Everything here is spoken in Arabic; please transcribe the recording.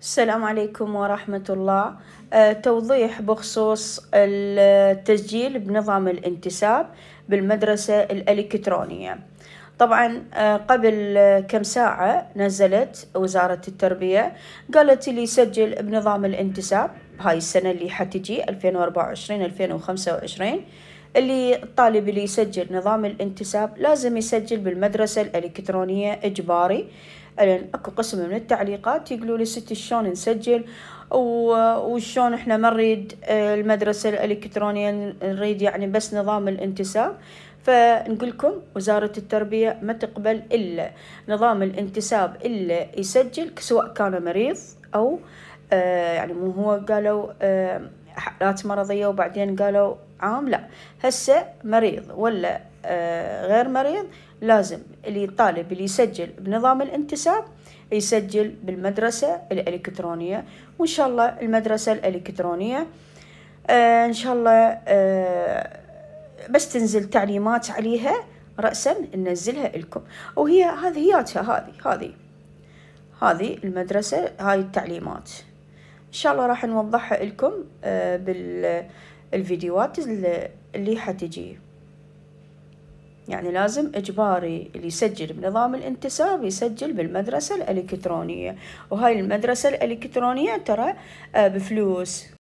السلام عليكم ورحمة الله آه، توضيح بخصوص التسجيل بنظام الانتساب بالمدرسة الإلكترونية طبعا آه، قبل كم ساعة نزلت وزارة التربية قالت لي سجل بنظام الانتساب هاي السنة اللي حتجي 2024-2025 اللي الطالب اللي يسجل نظام الانتساب لازم يسجل بالمدرسة الإلكترونية إجباري لأن أكو قسم من التعليقات يقولوا لي ست شلون نسجل وشلون إحنا ما نريد آه، المدرسة الإلكترونية نريد يعني بس نظام الانتساب فنقولكم وزارة التربية ما تقبل إلا نظام الانتساب إلا يسجل سواء كان مريض أو آه، يعني مو هو قالوا آه، حالات مرضية وبعدين قالوا عام لا هسه مريض ولا آه، غير مريض لازم اللي الطالب اللي يسجل بنظام الانتساب يسجل بالمدرسة الإلكترونية وإن شاء الله المدرسة الإلكترونية آه، إن شاء الله آه، بس تنزل تعليمات عليها رأسا ننزلها لكم وهي هذه هذه هذه هذه المدرسة هاي التعليمات ان شاء الله راح نوضحها لكم آه، بالفيديوهات اللي حتجي يعني لازم إجباري اللي يسجل بنظام الانتساب يسجل بالمدرسة الإلكترونية وهاي المدرسة الإلكترونية ترى آه، بفلوس